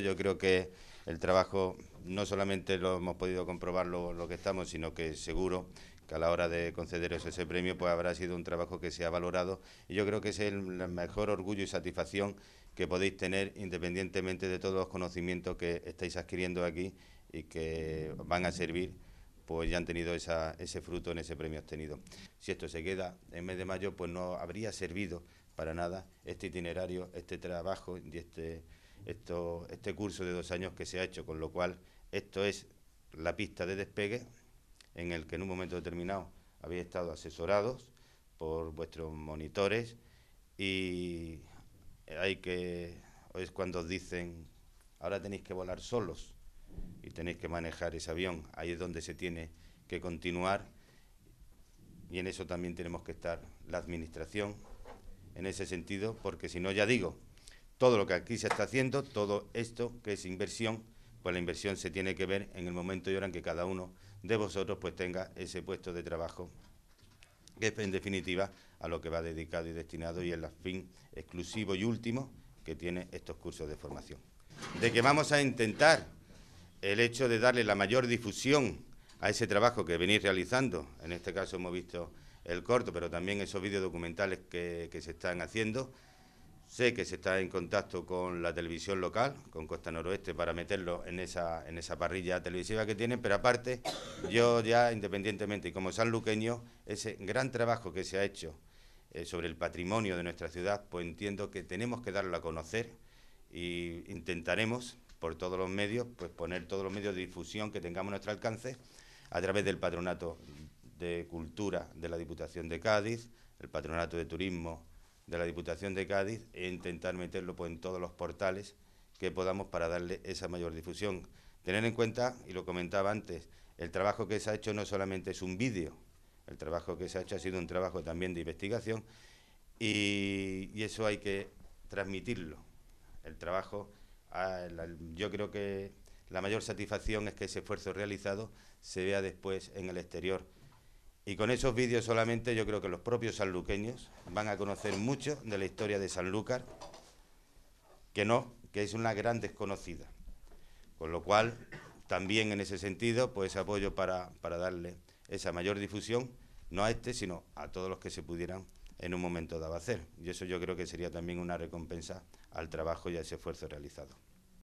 Yo creo que el trabajo no solamente lo hemos podido comprobar lo, que estamos, sino que seguro que a la hora de concederos ese premio pues habrá sido un trabajo que se ha valorado y yo creo que es el mejor orgullo y satisfacción que podéis tener independientemente de todos los conocimientos que estáis adquiriendo aquí y que van a servir pues ya han tenido ese fruto en ese premio obtenido. Si esto se queda en mes de mayo, pues no habría servido para nada este itinerario, este trabajo y este, esto, este curso de dos años que se ha hecho, con lo cual esto es la pista de despegue en el que en un momento determinado habéis estado asesorados por vuestros monitores y hay que es cuando os dicen ahora tenéis que volar solos y tenéis que manejar ese avión, ahí es donde se tiene que continuar y en eso también tenemos que estar la administración en ese sentido, porque si no, ya digo, todo lo que aquí se está haciendo, todo esto que es inversión, pues la inversión se tiene que ver en el momento y hora en que cada uno de vosotros pues tenga ese puesto de trabajo, que es en definitiva a lo que va dedicado y destinado y el fin exclusivo y último que tiene estos cursos de formación. De que vamos a intentar el hecho de darle la mayor difusión a ese trabajo que venís realizando, en este caso hemos visto el corto, pero también esos vídeos documentales que se están haciendo, Sé que se está en contacto con la televisión local, con Costa Noroeste, para meterlo en esa, en esa parrilla televisiva que tienen, pero aparte, yo ya independientemente, y como sanluqueño, ese gran trabajo que se ha hecho eh, sobre el patrimonio de nuestra ciudad, pues entiendo que tenemos que darlo a conocer y intentaremos, por todos los medios, pues poner todos los medios de difusión que tengamos a nuestro alcance a través del Patronato de Cultura de la Diputación de Cádiz, el Patronato de Turismo de la Diputación de Cádiz e intentar meterlo pues, en todos los portales que podamos para darle esa mayor difusión. Tener en cuenta, y lo comentaba antes, el trabajo que se ha hecho no solamente es un vídeo, el trabajo que se ha hecho ha sido un trabajo también de investigación y, y eso hay que transmitirlo. El trabajo, yo creo que la mayor satisfacción es que ese esfuerzo realizado se vea después en el exterior. Y con esos vídeos solamente yo creo que los propios sanluqueños van a conocer mucho de la historia de Sanlúcar, que no, que es una gran desconocida. Con lo cual, también en ese sentido, pues apoyo para, para darle esa mayor difusión, no a este, sino a todos los que se pudieran en un momento dado hacer. Y eso yo creo que sería también una recompensa al trabajo y a ese esfuerzo realizado.